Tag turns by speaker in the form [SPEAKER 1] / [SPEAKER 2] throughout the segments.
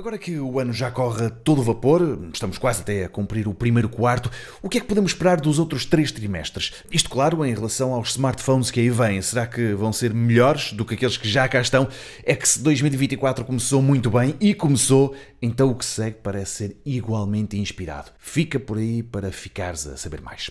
[SPEAKER 1] Agora que o ano já corre todo vapor, estamos quase até a cumprir o primeiro quarto, o que é que podemos esperar dos outros três trimestres? Isto, claro, em relação aos smartphones que aí vêm. Será que vão ser melhores do que aqueles que já cá estão? É que se 2024 começou muito bem e começou, então o que segue parece ser igualmente inspirado. Fica por aí para ficares a saber mais.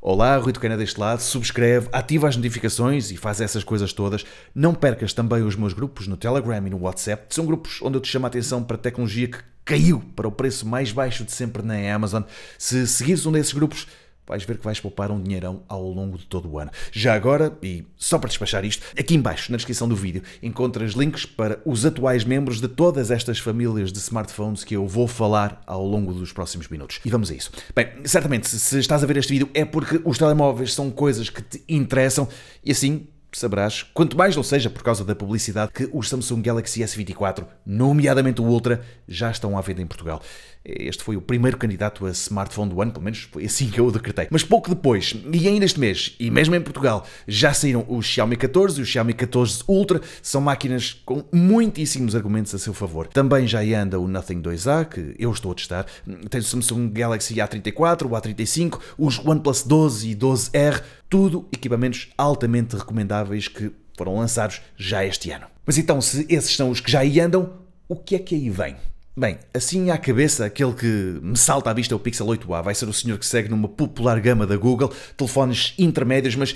[SPEAKER 1] Olá, Rui Tucana deste lado, subscreve, ativa as notificações e faz essas coisas todas. Não percas também os meus grupos no Telegram e no WhatsApp, são grupos onde eu te chamo a atenção para tecnologia que caiu para o preço mais baixo de sempre na Amazon. Se seguires um desses grupos, vais ver que vais poupar um dinheirão ao longo de todo o ano. Já agora, e só para despachar isto, aqui embaixo na descrição do vídeo encontras links para os atuais membros de todas estas famílias de smartphones que eu vou falar ao longo dos próximos minutos. E vamos a isso. Bem, certamente, se estás a ver este vídeo é porque os telemóveis são coisas que te interessam e assim saberás, quanto mais não seja por causa da publicidade, que os Samsung Galaxy S24, nomeadamente o Ultra, já estão à venda em Portugal. Este foi o primeiro candidato a smartphone do ano, pelo menos foi assim que eu o decretei. Mas pouco depois, e ainda este mês, e mesmo em Portugal, já saíram o Xiaomi 14 e o Xiaomi 14 Ultra. São máquinas com muitíssimos argumentos a seu favor. Também já anda o Nothing 2A, que eu estou a testar. tem o Samsung Galaxy A34, o A35, os OnePlus 12 e 12R. Tudo equipamentos altamente recomendáveis que foram lançados já este ano. Mas então, se esses são os que já aí andam, o que é que aí vem? Bem, assim à cabeça, aquele que me salta à vista é o Pixel 8a. Vai ser o senhor que segue numa popular gama da Google, telefones intermédios, mas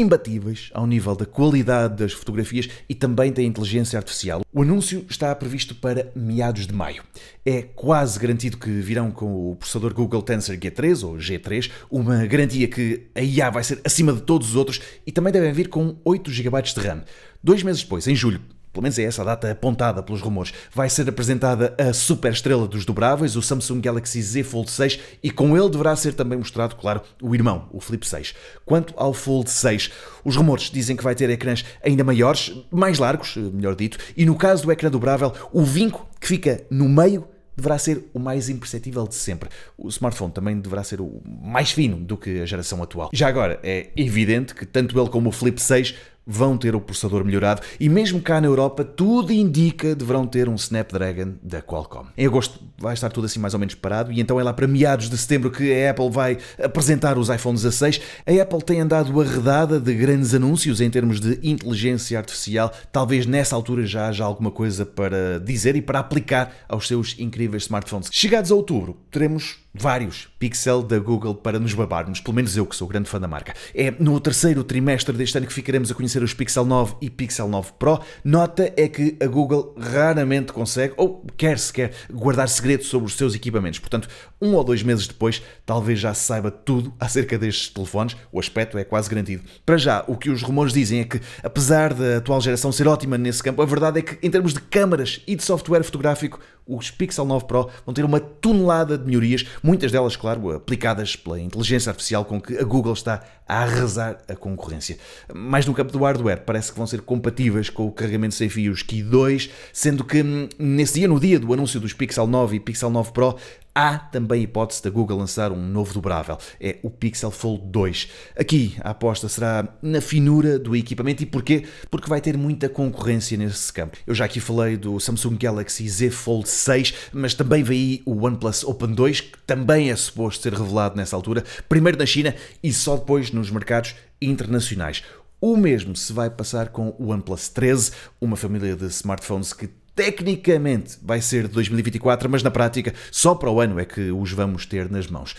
[SPEAKER 1] imbatíveis ao nível da qualidade das fotografias e também da inteligência artificial. O anúncio está previsto para meados de maio. É quase garantido que virão com o processador Google Tensor G3 ou G3, uma garantia que a IA vai ser acima de todos os outros e também devem vir com 8 GB de RAM. Dois meses depois, em julho, pelo menos é essa a data apontada pelos rumores, vai ser apresentada a superestrela dos dobráveis, o Samsung Galaxy Z Fold 6, e com ele deverá ser também mostrado, claro, o irmão, o Flip 6. Quanto ao Fold 6, os rumores dizem que vai ter ecrãs ainda maiores, mais largos, melhor dito, e no caso do ecrã dobrável, o vinco que fica no meio deverá ser o mais imperceptível de sempre. O smartphone também deverá ser o mais fino do que a geração atual. Já agora, é evidente que tanto ele como o Flip 6 vão ter o processador melhorado e mesmo cá na Europa tudo indica deverão ter um Snapdragon da Qualcomm. Em agosto vai estar tudo assim mais ou menos parado e então é lá para meados de setembro que a Apple vai apresentar os iPhone 16. A Apple tem andado arredada de grandes anúncios em termos de inteligência artificial. Talvez nessa altura já haja alguma coisa para dizer e para aplicar aos seus incríveis smartphones. Chegados a outubro, teremos vários pixel da Google para nos babarmos, pelo menos eu que sou grande fã da marca. É no terceiro trimestre deste ano que ficaremos a conhecer os Pixel 9 e Pixel 9 Pro. Nota é que a Google raramente consegue, ou quer sequer, guardar segredos sobre os seus equipamentos. Portanto, um ou dois meses depois, talvez já saiba tudo acerca destes telefones. O aspecto é quase garantido. Para já, o que os rumores dizem é que, apesar da atual geração ser ótima nesse campo, a verdade é que, em termos de câmaras e de software fotográfico, os Pixel 9 Pro vão ter uma tonelada de melhorias, muitas delas, claro, aplicadas pela inteligência artificial com que a Google está a arrasar a concorrência. Mas no campo do hardware, parece que vão ser compatíveis com o carregamento sem fios Qi 2, sendo que hum, nesse dia, no dia do anúncio dos Pixel 9 e Pixel 9 Pro, há também a hipótese da Google lançar um novo dobrável, é o Pixel Fold 2. Aqui a aposta será na finura do equipamento e porquê? Porque vai ter muita concorrência nesse campo. Eu já aqui falei do Samsung Galaxy Z Fold 6, mas também veio o OnePlus Open 2, que também é suposto ser revelado nessa altura, primeiro na China e só depois nos mercados internacionais. O mesmo se vai passar com o OnePlus 13, uma família de smartphones que tecnicamente vai ser de 2024, mas na prática só para o ano é que os vamos ter nas mãos.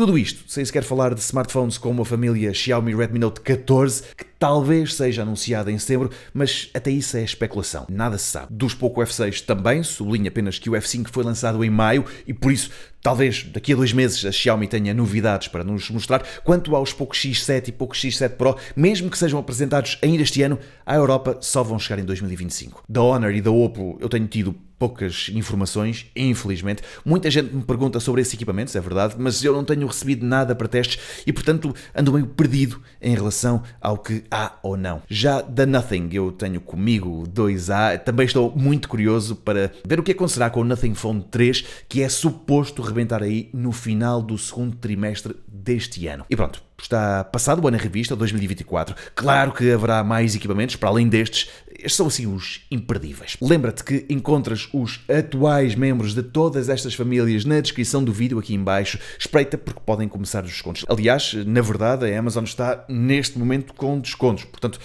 [SPEAKER 1] Tudo isto sem sequer falar de smartphones como a família Xiaomi Redmi Note 14, que talvez seja anunciada em setembro, mas até isso é especulação, nada se sabe. Dos pouco F6 também, sublinho apenas que o F5 foi lançado em maio e por isso Talvez daqui a dois meses a Xiaomi tenha novidades para nos mostrar. Quanto aos poucos X7 e poucos X7 Pro, mesmo que sejam apresentados ainda este ano, à Europa só vão chegar em 2025. Da Honor e da Oppo eu tenho tido poucas informações, infelizmente. Muita gente me pergunta sobre esses equipamentos, é verdade, mas eu não tenho recebido nada para testes e, portanto, ando meio perdido em relação ao que há ou não. Já da Nothing, eu tenho comigo 2A, também estou muito curioso para ver o que é acontecerá com o Nothing Phone 3, que é suposto rebentar aí no final do segundo trimestre deste ano. E pronto, está passado o ano em revista, 2024. Claro que haverá mais equipamentos para além destes, estes são assim os imperdíveis. Lembra-te que encontras os atuais membros de todas estas famílias na descrição do vídeo aqui embaixo. Espreita porque podem começar os descontos. Aliás, na verdade, a Amazon está neste momento com descontos, portanto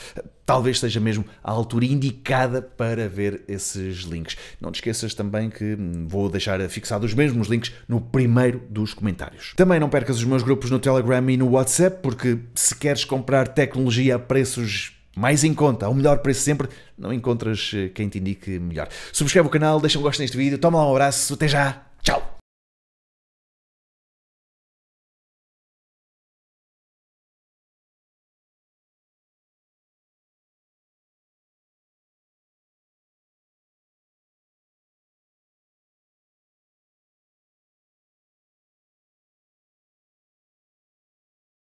[SPEAKER 1] talvez seja mesmo a altura indicada para ver esses links. Não te esqueças também que hum, vou deixar fixados os mesmos links no primeiro dos comentários. Também não percas os meus grupos no Telegram e no WhatsApp, porque se queres comprar tecnologia a preços mais em conta, ao melhor preço sempre, não encontras eh, quem te indique melhor. Subscreve o canal, deixa um gosto neste vídeo, toma lá um abraço, até já!